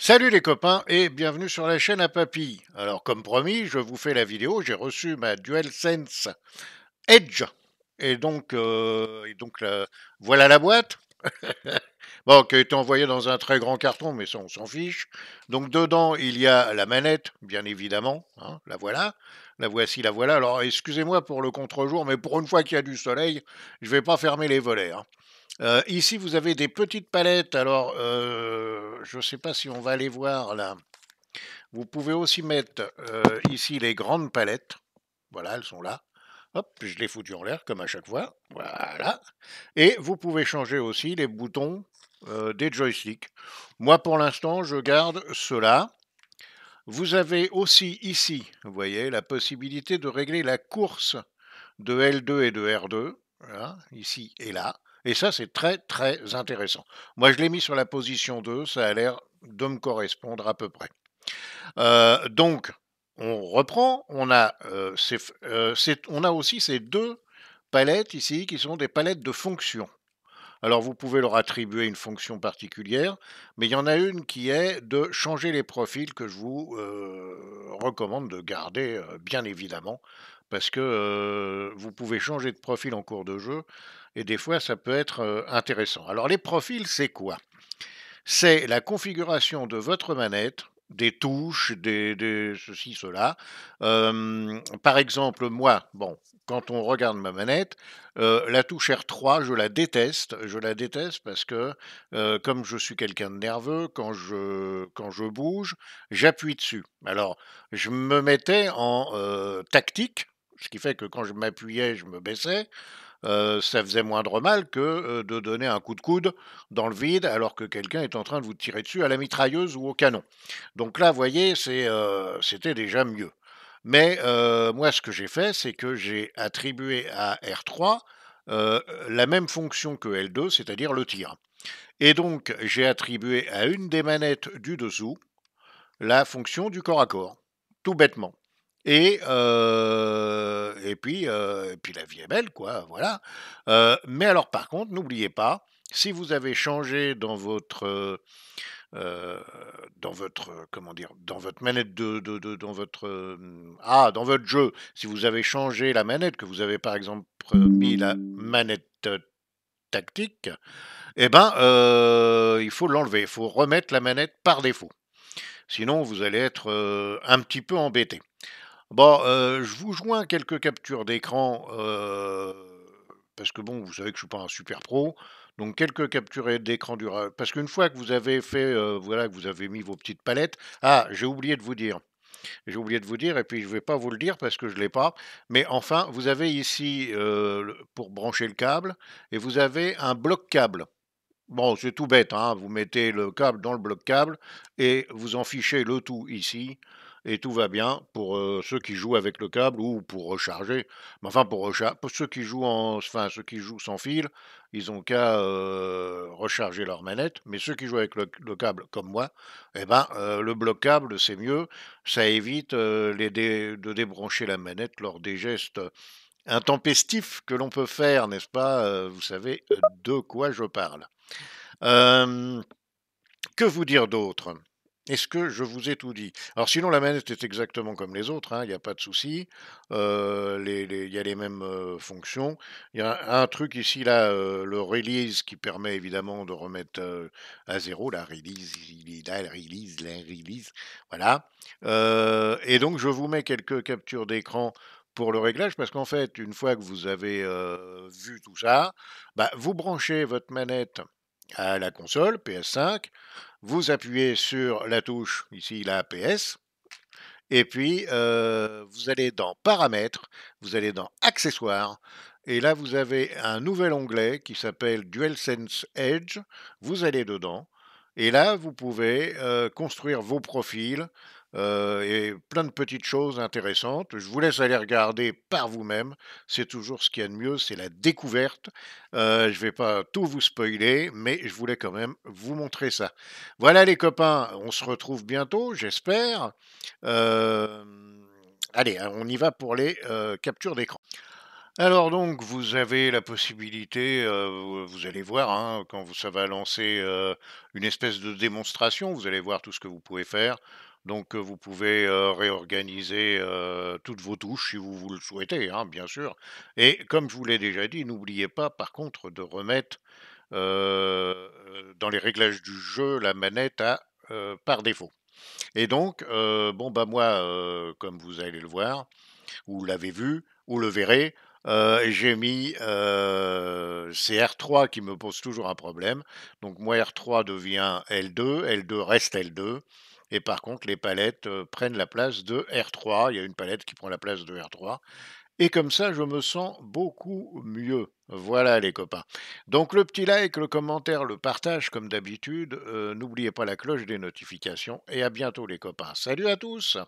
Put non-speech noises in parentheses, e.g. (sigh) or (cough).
Salut les copains et bienvenue sur la chaîne à papy. Alors comme promis, je vous fais la vidéo, j'ai reçu ma DualSense Edge. Et donc, euh, voilà la boîte. (laughs) bon, qui a été envoyée dans un très grand carton, mais ça on s'en fiche. Donc dedans, il y a la manette, bien évidemment. Hein, la voilà. La voici, la voilà. Alors excusez-moi pour le contre-jour, mais pour une fois qu'il y a du soleil, je ne vais pas fermer les volets. Hein. Euh, ici, vous avez des petites palettes. Alors, euh, je ne sais pas si on va aller voir là. Vous pouvez aussi mettre euh, ici les grandes palettes. Voilà, elles sont là. Hop, je les foutu en l'air comme à chaque fois. Voilà. Et vous pouvez changer aussi les boutons des joysticks. Moi, pour l'instant, je garde cela. Vous avez aussi ici, vous voyez, la possibilité de régler la course de L2 et de R2. Hein, ici et là. Et ça, c'est très, très intéressant. Moi, je l'ai mis sur la position 2, ça a l'air de me correspondre à peu près. Euh, donc, on reprend, euh, euh, on a, aussi ces deux palettes ici qui sont des palettes de fonctions. Alors vous pouvez leur attribuer une fonction particulière, mais il y en a une qui est de changer les profils que je vous recommande de garder, bien évidemment, parce que vous pouvez changer de profil en cours de jeu et des fois ça peut être intéressant. Alors les profils, c'est quoi C'est la configuration de votre manette des touches, des, ceci, cela. par exemple, moi, bon, quand on regarde ma manette, la touche R3, je la déteste. Je la déteste parce que, comme je suis quelqu'un de nerveux, quand je, quand je bouge, j'appuie dessus. Alors, je me mettais en tactique, ce qui fait que quand je m'appuyais, je me baissais. ça faisait moindre mal que de donner un coup de coude dans le vide alors que quelqu'un est en train de vous tirer dessus à la mitrailleuse ou au canon. Donc là, vous voyez, c'était déjà mieux. Mais moi, ce que j'ai fait, c'est que j'ai attribué à R3 la même fonction que L2, c'est-à-dire le tir. Et donc, j'ai attribué à une des manettes du dessous la fonction du corps à corps, tout bêtement. Et puis, et puis la vie est belle, quoi, voilà. mais alors, par contre, n'oubliez pas, si vous avez changé dans votre dans votre comment dire dans votre manette de, de, de dans votre ah dans votre jeu si vous avez changé la manette que vous avez par exemple mis la manette tactique eh ben il faut l'enlever il faut remettre la manette par défaut sinon vous allez être un petit peu embêté Bon, euh, je vous joins quelques captures d'écran, euh, parce que bon, vous savez que je ne suis pas un super pro. Donc quelques captures d'écran du parce qu'une fois que vous avez fait euh, voilà que vous avez mis vos petites palettes, ah, j'ai oublié de vous dire. J'ai oublié de vous dire et puis je ne vais pas vous le dire parce que je ne l'ai pas, mais enfin, vous avez ici pour brancher le câble et vous avez un bloc câble. Bon, c'est tout bête hein, vous mettez le câble dans le bloc câble et vous en fichez le tout ici et tout va bien pour ceux qui jouent avec le câble ou pour recharger. enfin, pour, ceux qui jouent en, enfin, ceux qui jouent sans fil, ils ont qu'à recharger leur manette. Mais ceux qui jouent avec le, câble, comme moi, eh ben, le bloc câble c'est mieux. Ça évite de débrancher la manette lors des gestes intempestifs que l'on peut faire, n'est-ce pas Vous savez de quoi je parle. que vous dire d'autre est-ce que je vous ai tout dit Alors sinon, la manette est exactement comme les autres, hein, il n'y a pas de souci, euh, il y a les mêmes fonctions. Il y a un, truc ici, là, le release qui permet évidemment de remettre à zéro, la release, la release, la release, voilà. Euh, et donc, je vous mets quelques captures d'écran pour le réglage, parce qu'en fait, une fois que vous avez vu tout ça, bah, vous branchez votre manette à la console PS5, vous appuyez sur la touche, ici la APS, et puis euh, vous allez dans Paramètres, vous allez dans Accessoires, et là vous avez un nouvel onglet qui s'appelle DualSense Edge, vous allez dedans, et là, vous pouvez euh, construire vos profils euh, et plein de petites choses intéressantes. Je vous laisse aller regarder par vous-même. C'est toujours ce qu'il y a de mieux, c'est la découverte. Euh, je ne vais pas tout vous spoiler, mais je voulais quand même vous montrer ça. Voilà les copains, on se retrouve bientôt, j'espère. allez, on y va pour les captures d'écran. Alors donc, vous avez la possibilité, euh, vous allez voir, hein, quand vous- ça va lancer euh, une espèce de démonstration, vous allez voir tout ce que vous pouvez faire. Donc euh, vous pouvez réorganiser toutes vos touches si vous, le souhaitez, hein, bien sûr. Et comme je vous l'ai déjà dit, n'oubliez pas par contre de remettre dans les réglages du jeu la manette à par défaut. Et donc, bon bah moi, comme vous allez le voir, ou l'avez vu, ou le verrez, euh, j'ai mis euh, c'est R3 qui me pose toujours un problème. Donc moi R3 devient L2, L2 reste L2. Et par contre, les palettes euh, prennent la place de R3. Il y a une palette qui prend la place de R3. Et comme ça, je me sens beaucoup mieux. Voilà les copains. Donc le petit like, le commentaire, le partage comme d'habitude. N'oubliez pas la cloche des notifications. Et à bientôt les copains. Salut à tous